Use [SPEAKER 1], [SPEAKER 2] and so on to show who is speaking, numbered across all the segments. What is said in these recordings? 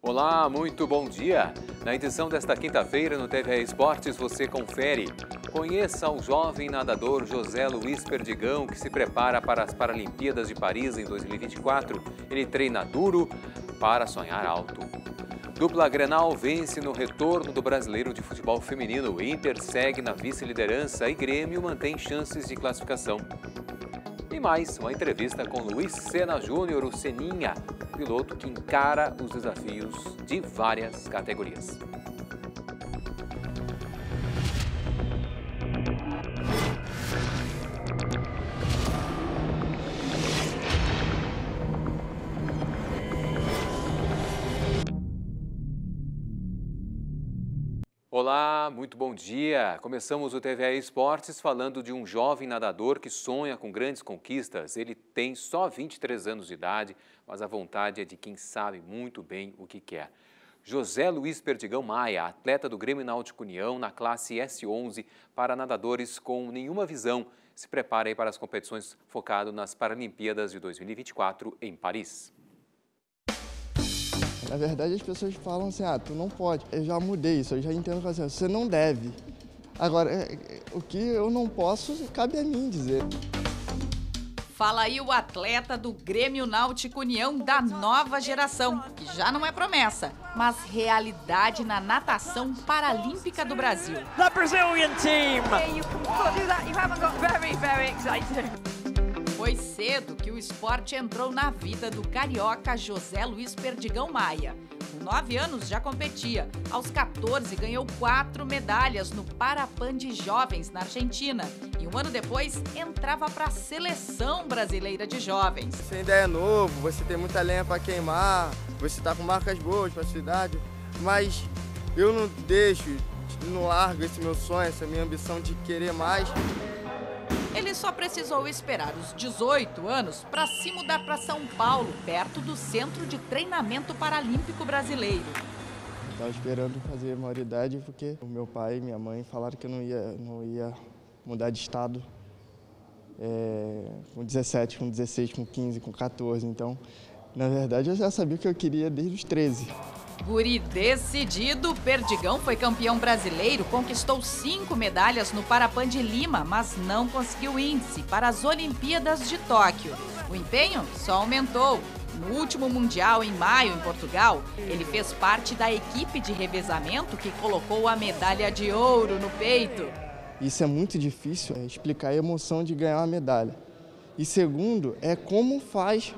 [SPEAKER 1] Olá, muito bom dia! Na edição desta quinta-feira no TV Esportes você confere. Conheça o jovem nadador José Luiz Perdigão, que se prepara para as Paralimpíadas de Paris em 2024. Ele treina duro para sonhar alto. Dupla Grenal vence no retorno do brasileiro de futebol feminino. Inter segue na vice-liderança e Grêmio mantém chances de classificação. E mais, uma entrevista com Luiz Sena Júnior, o Seninha, piloto que encara os desafios de várias categorias. muito bom dia. Começamos o TVA Esportes falando de um jovem nadador que sonha com grandes conquistas. Ele tem só 23 anos de idade, mas a vontade é de quem sabe muito bem o que quer. José Luiz Perdigão Maia, atleta do Grêmio Náutico União na classe S11 para nadadores com nenhuma visão, se prepara para as competições focado nas Paralimpíadas de 2024 em Paris.
[SPEAKER 2] Na verdade, as pessoas falam assim, ah, tu não pode. Eu já mudei isso, eu já entendo que assim, você não deve. Agora, é, é, o que eu não posso, cabe a mim dizer.
[SPEAKER 3] Fala aí o atleta do Grêmio Náutico União da nova geração, que já não é promessa, mas realidade na natação paralímpica do Brasil. The
[SPEAKER 4] Brazilian team!
[SPEAKER 3] Foi cedo que o esporte entrou na vida do carioca José Luiz Perdigão Maia. Com 9 anos já competia. Aos 14 ganhou quatro medalhas no Parapan de Jovens na Argentina. E um ano depois entrava para a seleção brasileira de jovens. Você
[SPEAKER 2] ainda é novo, você tem muita lenha para queimar, você está com marcas boas para a cidade, mas eu não deixo, não largo esse meu sonho, essa minha ambição de querer mais
[SPEAKER 3] só precisou esperar os 18 anos para se mudar para São Paulo, perto do Centro de Treinamento Paralímpico Brasileiro.
[SPEAKER 2] Estava esperando fazer maioridade porque o meu pai e minha mãe falaram que eu não ia, não ia mudar de estado é, com 17, com 16, com 15, com 14. Então, na verdade, eu já sabia o que eu queria desde os 13.
[SPEAKER 3] Guri decidido, Perdigão foi campeão brasileiro, conquistou cinco medalhas no Parapan de Lima, mas não conseguiu índice para as Olimpíadas de Tóquio. O empenho só aumentou. No último Mundial, em maio, em Portugal, ele fez parte da equipe de revezamento que colocou a medalha de ouro no peito.
[SPEAKER 2] Isso é muito difícil é, explicar a emoção de ganhar uma medalha. E segundo, é como faz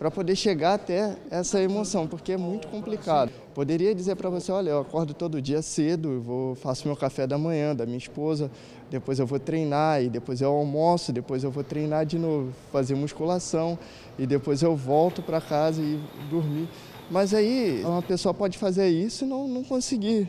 [SPEAKER 2] para poder chegar até essa emoção, porque é muito complicado. Poderia dizer para você, olha, eu acordo todo dia cedo, vou faço meu café da manhã da minha esposa, depois eu vou treinar e depois eu almoço, depois eu vou treinar de novo, fazer musculação e depois eu volto para casa e dormir. Mas aí uma pessoa pode fazer isso e não, não conseguir.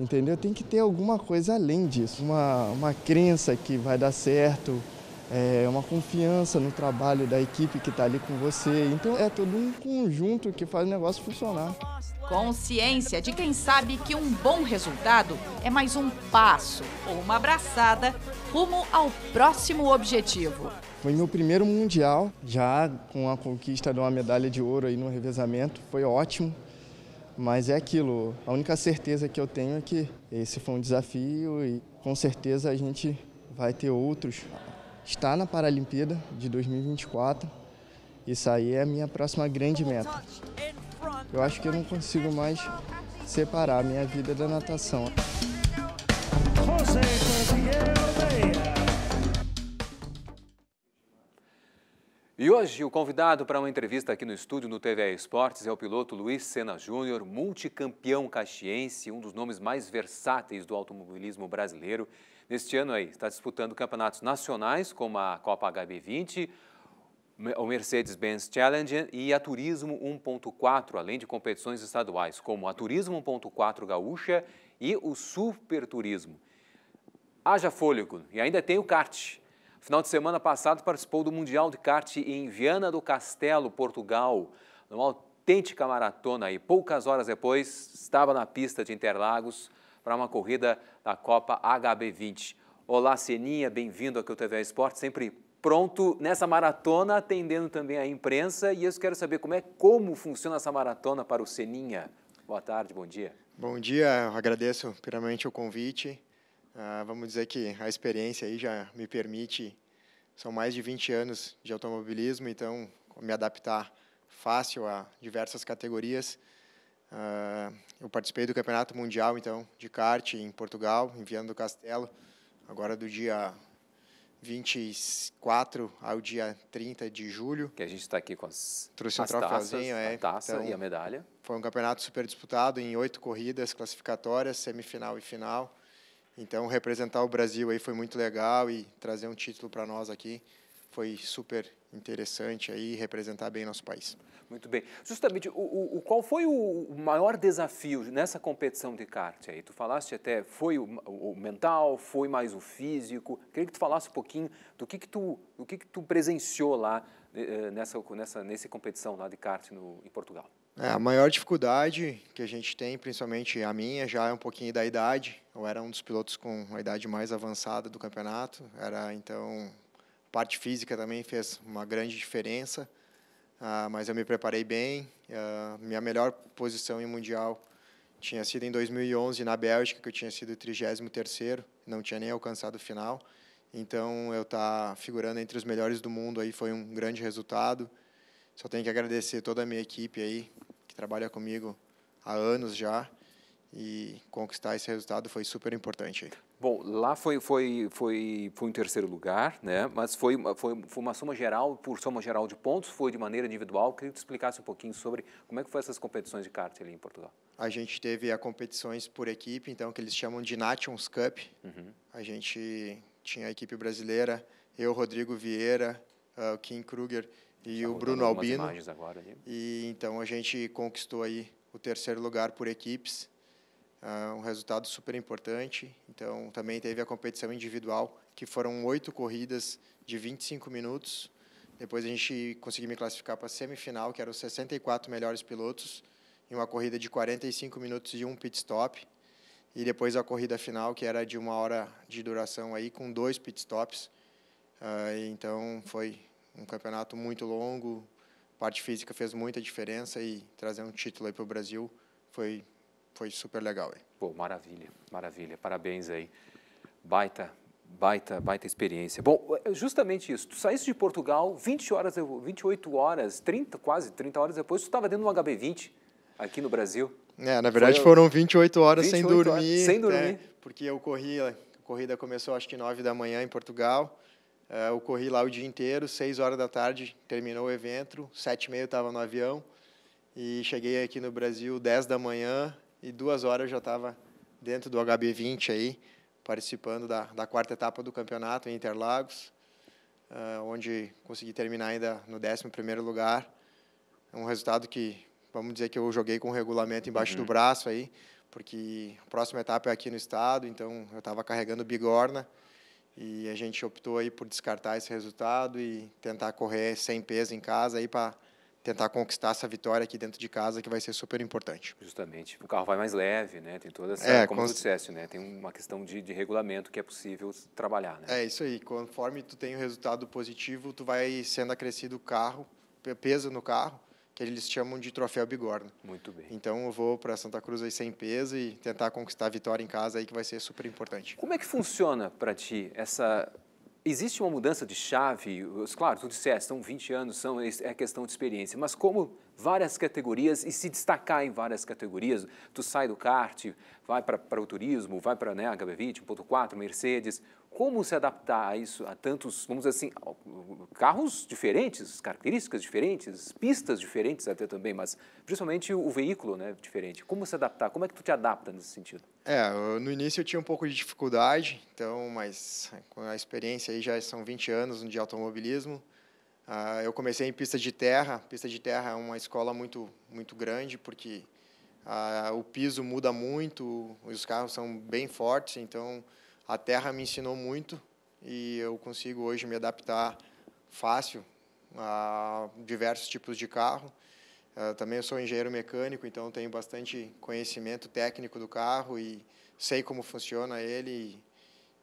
[SPEAKER 2] Entendeu? Tem que ter alguma coisa além disso, uma, uma crença que vai dar certo, é uma confiança no trabalho da equipe que está ali com você. Então é todo um conjunto que faz o negócio
[SPEAKER 3] funcionar. Consciência de quem sabe que um bom resultado é mais um passo ou uma abraçada rumo ao próximo objetivo.
[SPEAKER 2] Foi meu primeiro mundial, já com a conquista de uma medalha de ouro aí no revezamento, foi ótimo. Mas é aquilo, a única certeza que eu tenho é que esse foi um desafio e com certeza a gente vai ter outros estar na Paralimpíada de 2024. Isso aí é a minha próxima grande meta. Eu acho que eu não consigo mais separar a minha vida da natação.
[SPEAKER 1] E hoje o convidado para uma entrevista aqui no estúdio no TV Esportes é o piloto Luiz Sena Júnior, multicampeão caxiense, um dos nomes mais versáteis do automobilismo brasileiro Neste ano aí, está disputando campeonatos nacionais, como a Copa HB20, o Mercedes-Benz Challenge e a Turismo 1.4, além de competições estaduais, como a Turismo 1.4 Gaúcha e o Super Turismo. Haja fôlego e ainda tem o kart. Final de semana passado participou do Mundial de Kart em Viana do Castelo, Portugal. Numa autêntica maratona e poucas horas depois estava na pista de Interlagos para uma corrida da Copa HB20. Olá, Seninha, bem-vindo aqui ao TV Esporte, sempre pronto nessa maratona, atendendo também a imprensa. E eu quero saber como é, como funciona essa maratona para o Seninha. Boa tarde, bom dia.
[SPEAKER 4] Bom dia, agradeço primeiramente o convite. Uh, vamos dizer que a experiência aí já me permite, são mais de 20 anos de automobilismo, então me adaptar fácil a diversas categorias. Uh, eu participei do Campeonato Mundial, então, de kart em Portugal, em Viana do Castelo, agora do dia 24 ao dia 30 de julho. Que a gente está aqui com as, Trouxe um taças, é, a taça então, e a então, medalha. Foi um campeonato super disputado em oito corridas classificatórias, semifinal e final. Então, representar o Brasil aí foi muito legal e trazer um título para nós aqui foi super interessante aí representar bem nosso país. Muito bem. Justamente, o, o, qual
[SPEAKER 1] foi o maior desafio nessa competição de kart aí? Tu falaste até, foi o, o mental, foi mais o físico. Queria que tu falasse um pouquinho do que que tu, do que que tu presenciou lá eh, eh, nessa, nessa, nessa competição lá de kart no, em Portugal.
[SPEAKER 4] É, a maior dificuldade que a gente tem, principalmente a minha, já é um pouquinho da idade. Eu era um dos pilotos com a idade mais avançada do campeonato. Era então parte física também fez uma grande diferença, ah, mas eu me preparei bem. Ah, minha melhor posição em mundial tinha sido em 2011 na Bélgica, que eu tinha sido 33º, não tinha nem alcançado o final. Então, eu estar tá figurando entre os melhores do mundo aí foi um grande resultado. Só tenho que agradecer toda a minha equipe aí, que trabalha comigo há anos já, e conquistar esse resultado foi super importante aí.
[SPEAKER 1] Bom, lá foi foi foi foi em terceiro lugar, né? Mas foi foi, foi uma soma
[SPEAKER 4] geral por soma geral de pontos, foi de maneira individual. Queria que tu explicasse um pouquinho sobre como é que foi essas competições de kart ali em Portugal. A gente teve a competições por equipe, então que eles chamam de Nations Cup. Uhum. A gente tinha a equipe brasileira, eu, Rodrigo Vieira, uh, Kim Kruger e tá o Bruno Albino. Agora, e então a gente conquistou aí o terceiro lugar por equipes. Ah, um resultado super importante. Então, também teve a competição individual, que foram oito corridas de 25 minutos. Depois a gente conseguiu me classificar para a semifinal, que eram os 64 melhores pilotos, em uma corrida de 45 minutos e um pit stop. E depois a corrida final, que era de uma hora de duração, aí, com dois pit stops. Ah, então, foi um campeonato muito longo. A parte física fez muita diferença e trazer um título para o Brasil foi foi super legal. Hein?
[SPEAKER 1] Pô, maravilha, maravilha. Parabéns aí. Baita, baita, baita experiência. Bom, é, justamente isso. Tu saísse de Portugal 20 horas, 28 horas, 30, quase 30 horas depois, tu estava dentro de um HB20 aqui no Brasil. É, na verdade Foi, foram
[SPEAKER 4] 28 horas 28 sem dormir. Horas, sem dormir. Né? Porque eu corri, a corrida começou acho que 9 da manhã em Portugal. É, eu corri lá o dia inteiro, 6 horas da tarde terminou o evento, 7 e meia eu estava no avião. E cheguei aqui no Brasil 10 da manhã, e duas horas eu já estava dentro do HB20 aí, participando da, da quarta etapa do campeonato em Interlagos, uh, onde consegui terminar ainda no 11 lugar. É um resultado que, vamos dizer que eu joguei com o regulamento embaixo uhum. do braço aí, porque a próxima etapa é aqui no estado, então eu estava carregando bigorna e a gente optou aí por descartar esse resultado e tentar correr sem peso em casa aí para tentar conquistar essa vitória aqui dentro de casa, que vai ser super importante. Justamente. O carro vai mais
[SPEAKER 1] leve, né? Tem toda essa, é, como cons... tu disseste, né? Tem uma questão de, de regulamento que é possível trabalhar, né? É
[SPEAKER 4] isso aí. Conforme tu tem o um resultado positivo, tu vai sendo acrescido o carro, peso no carro, que eles chamam de troféu bigorna. Muito bem. Então eu vou para Santa Cruz aí sem peso e tentar conquistar a vitória em casa aí que vai ser super importante.
[SPEAKER 1] Como é que funciona para ti essa existe uma mudança de chave, claro, tu disseste, são 20 anos, são, é questão de experiência, mas como várias categorias e se destacar em várias categorias, tu sai do kart, vai para o turismo, vai para né, HB20, 1.4, Mercedes, como se adaptar a isso, a tantos, vamos dizer assim, carros diferentes, características diferentes, pistas diferentes até também, mas principalmente o veículo, né, diferente. Como se adaptar? Como é que tu te adapta nesse sentido?
[SPEAKER 4] É, no início eu tinha um pouco de dificuldade, então, mas é, com a experiência aí já são 20 anos de automobilismo. Ah, eu comecei em pista de terra. Pista de terra é uma escola muito muito grande porque ah, o piso muda muito, os carros são bem fortes, então a terra me ensinou muito e eu consigo hoje me adaptar fácil a diversos tipos de carro. Eh, também sou engenheiro mecânico, então tenho bastante conhecimento técnico do carro e sei como funciona ele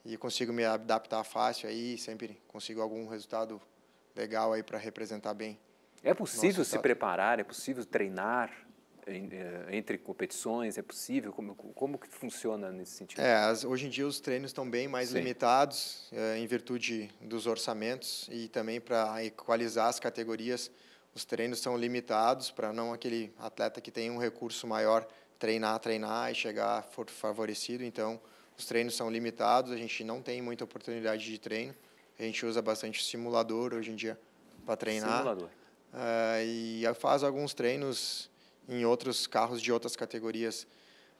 [SPEAKER 4] e, e consigo me adaptar fácil aí, sempre consigo algum resultado legal aí para representar bem. É possível se
[SPEAKER 1] preparar, é possível treinar?
[SPEAKER 4] É, entre competições? É possível? Como, como que funciona nesse sentido? É, as, hoje em dia os treinos estão bem mais Sim. limitados é, em virtude dos orçamentos e também para equalizar as categorias, os treinos são limitados para não aquele atleta que tem um recurso maior treinar, treinar e chegar favorecido. Então, os treinos são limitados, a gente não tem muita oportunidade de treino. A gente usa bastante simulador hoje em dia para treinar. Simulador. É, e faz alguns treinos em outros carros de outras categorias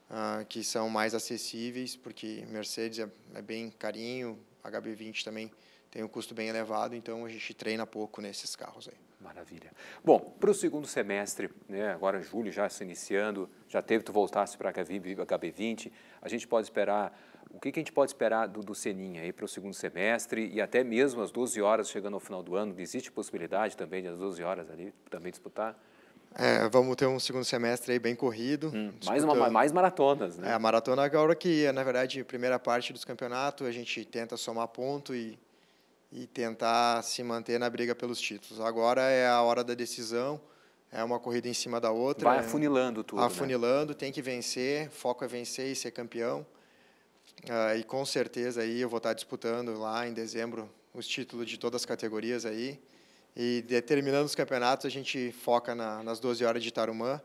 [SPEAKER 4] uh, que são mais acessíveis, porque Mercedes é, é bem carinho, HB20 também tem um custo bem elevado, então a gente treina pouco nesses carros aí. Maravilha.
[SPEAKER 1] Bom, para o segundo semestre, né, agora julho já se iniciando, já teve tu voltasse para a HB20, a gente pode esperar, o que, que a gente pode esperar do, do Seninha aí para o segundo semestre e até mesmo às 12 horas chegando ao final do ano, existe
[SPEAKER 4] possibilidade também de às 12 horas ali também disputar? É, vamos ter um segundo semestre aí bem corrido. Hum, mais, uma, mais maratonas, né? É, a maratona agora que, é, na verdade, primeira parte dos campeonatos, a gente tenta somar ponto e, e tentar se manter na briga pelos títulos. Agora é a hora da decisão, é uma corrida em cima da outra. Vai é
[SPEAKER 1] afunilando tudo, né? Afunilando,
[SPEAKER 4] né? tem que vencer, foco é vencer e ser campeão. Ah, e com certeza aí eu vou estar disputando lá em dezembro os títulos de todas as categorias aí. E determinando os campeonatos, a gente foca na, nas 12 horas de Tarumã.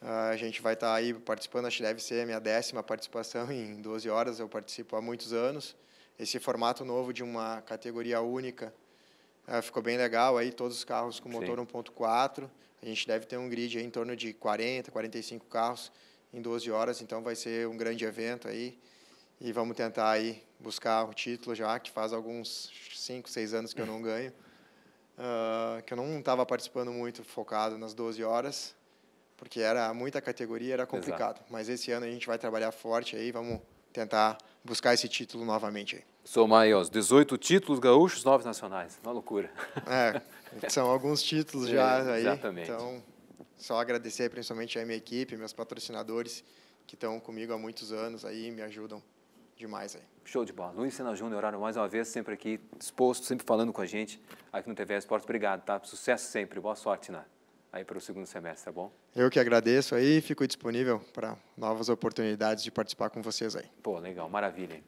[SPEAKER 4] Ah, a gente vai estar tá aí participando, acho que deve ser a minha décima participação em 12 horas, eu participo há muitos anos. Esse formato novo de uma categoria única ah, ficou bem legal, aí todos os carros com motor 1.4. A gente deve ter um grid em torno de 40, 45 carros em 12 horas, então vai ser um grande evento aí. E vamos tentar aí buscar o título já, que faz alguns 5, 6 anos que eu não ganho uh, que eu não estava participando muito focado nas 12 horas, porque era muita categoria, era complicado. Exato. Mas esse ano a gente vai trabalhar forte aí, vamos tentar buscar esse título novamente aí.
[SPEAKER 1] Somar aí, ó, os 18 títulos gaúchos, 9 nacionais. Uma loucura.
[SPEAKER 4] É, são alguns títulos já é, aí. Exatamente. Então, só agradecer principalmente a minha equipe, meus patrocinadores que estão comigo há muitos anos aí, me ajudam demais aí.
[SPEAKER 1] Show de bola. Luiz Sena Júnior, horário mais uma vez, sempre aqui disposto, sempre falando com a gente aqui no TV Esportes. Obrigado, tá? Sucesso sempre. Boa sorte, né? Aí para o segundo semestre, tá bom?
[SPEAKER 4] Eu que agradeço aí, fico disponível para novas oportunidades de participar com vocês aí. Pô, legal, maravilha. Hein?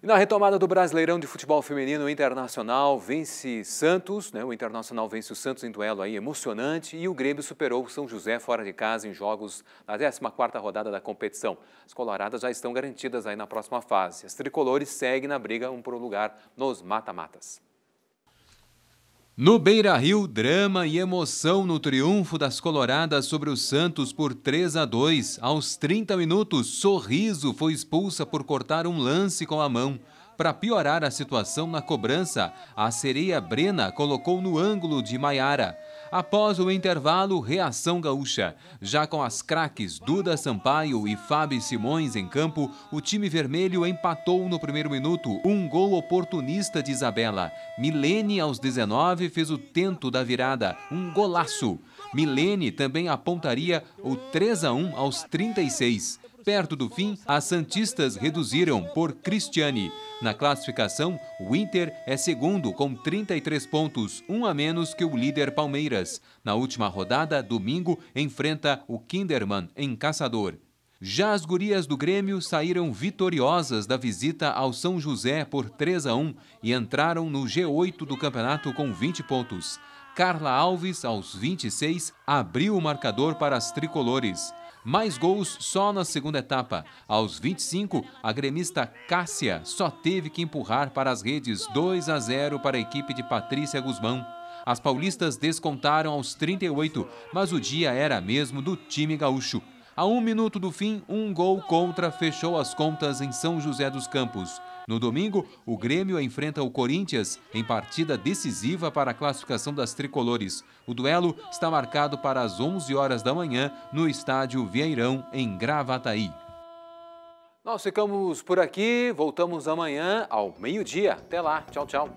[SPEAKER 1] E na retomada do Brasileirão de Futebol Feminino o Internacional vence Santos, né? O Internacional vence o Santos em duelo aí emocionante e o Grêmio superou o São José fora de casa em jogos na 14ª rodada da competição. As coloradas já estão garantidas aí na próxima fase. As tricolores seguem na briga um por um lugar nos mata-matas. No Beira Rio, drama e emoção no triunfo das Coloradas sobre o Santos por 3 a 2. Aos 30 minutos, Sorriso foi expulsa por cortar um lance com a mão. Para piorar a situação na cobrança, a sereia Brena colocou no ângulo de Maiara. Após o intervalo, reação gaúcha. Já com as craques Duda Sampaio e Fábio Simões em campo, o time vermelho empatou no primeiro minuto, um gol oportunista de Isabela. Milene, aos 19, fez o tento da virada, um golaço. Milene também apontaria o 3 a 1 aos 36. Perto do fim, as Santistas reduziram por Cristiane. Na classificação, o Inter é segundo com 33 pontos, um a menos que o líder Palmeiras. Na última rodada, domingo, enfrenta o Kinderman em Caçador. Já as gurias do Grêmio saíram vitoriosas da visita ao São José por 3 a 1 e entraram no G8 do campeonato com 20 pontos. Carla Alves, aos 26, abriu o marcador para as tricolores. Mais gols só na segunda etapa. Aos 25, a gremista Cássia só teve que empurrar para as redes 2 a 0 para a equipe de Patrícia Guzmão. As paulistas descontaram aos 38, mas o dia era mesmo do time gaúcho. A um minuto do fim, um gol contra fechou as contas em São José dos Campos. No domingo, o Grêmio enfrenta o Corinthians em partida decisiva para a classificação das tricolores. O duelo está marcado para as 11 horas da manhã no estádio Vieirão, em Gravataí. Nós ficamos por aqui, voltamos amanhã ao meio-dia. Até lá, tchau, tchau.